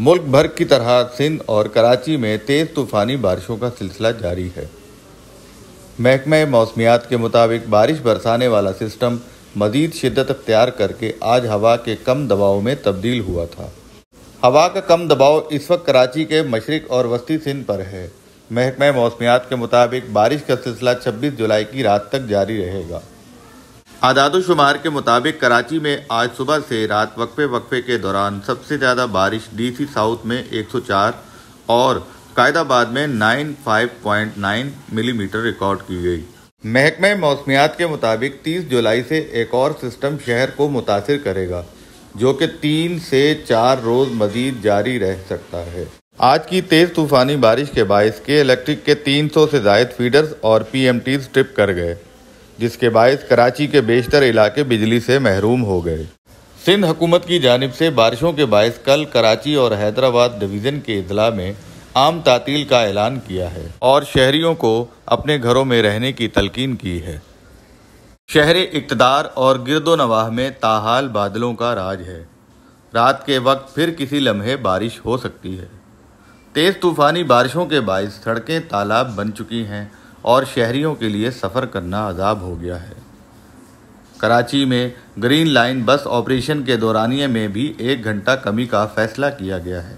मुल्क भर की तरह सिंध और कराची में तेज़ तूफ़ानी बारिशों का सिलसिला जारी है महकमे मौसमियात के मुताबिक बारिश बरसाने वाला सिस्टम मजीद शिद्दत अख्तियार करके आज हवा के कम दबाव में तब्दील हुआ था हवा का कम दबाव इस वक्त कराची के मशरक और वस्ती सिंध पर है महकमे मौसमियात के मुताबिक बारिश का सिलसिला 26 जुलाई की रात तक जारी रहेगा आदादोशुमार के मुताबिक कराची में आज सुबह से रात वक्फे वक्फे के दौरान सबसे ज़्यादा बारिश डीसी साउथ में 104 और कायदाबाद में 95.9 मिलीमीटर रिकॉर्ड की गई महकमे मौसमियात के मुताबिक 30 जुलाई से एक और सिस्टम शहर को मुतासर करेगा जो कि तीन से चार रोज़ मजीद जारी रह सकता है आज की तेज़ तूफ़ानी बारिश के बायस के इलेक्ट्रिक के 300 से जायद फीडर्स और पीएमटी ट्रिप कर गए जिसके बायस कराची के बेशतर इलाके बिजली से महरूम हो गए सिंध हुकूमत की जानब से बारिशों के बायस कल कराची और हैदराबाद डिवीज़न के अजला में आम तातील का ऐलान किया है और शहरीों को अपने घरों में रहने की तलकीन की है शहर इकतदार और गिरदोनवाह में ताहाल बादलों का राज है रात के वक्त फिर किसी लम्हे बारिश हो सकती है तेज़ तूफ़ानी बारिशों के बायस सड़कें तालाब बन चुकी हैं और शहरियों के लिए सफ़र करना अजाब हो गया है कराची में ग्रीन लाइन बस ऑपरेशन के दौरानिए में भी एक घंटा कमी का फैसला किया गया है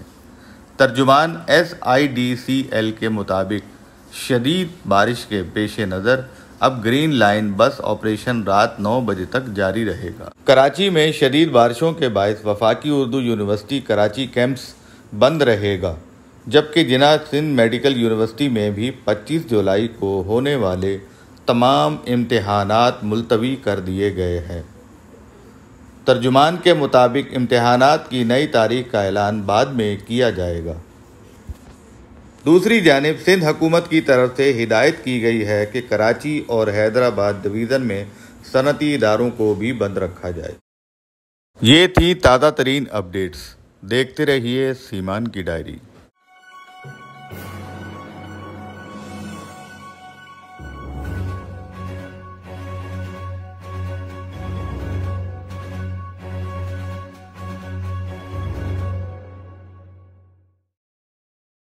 तर्जुमान S I D C L के मुताबिक शदीद बारिश के पेश नज़र अब ग्रीन लाइन बस ऑपरेशन रात 9 बजे तक जारी रहेगा कराची में शदीद बारिशों के बायस वफाकी उर्दू यूनिवर्सिटी कराची कैंप्स बंद रहेगा जबकि जिना सिंध मेडिकल यूनिवर्सिटी में भी 25 जुलाई को होने वाले तमाम इम्तहानात मुलतवी कर दिए गए हैं तर्जुमान के मुताबिक इम्तहानात की नई तारीख का ऐलान बाद में किया जाएगा दूसरी जानब सिंध हकूमत की तरफ से हिदायत की गई है कि कराची और हैदराबाद डिवीज़न में सनती इदारों को भी बंद रखा जाए ये थी ताज़ा तरीन अपडेट्स देखते रहिए सीमान की डायरी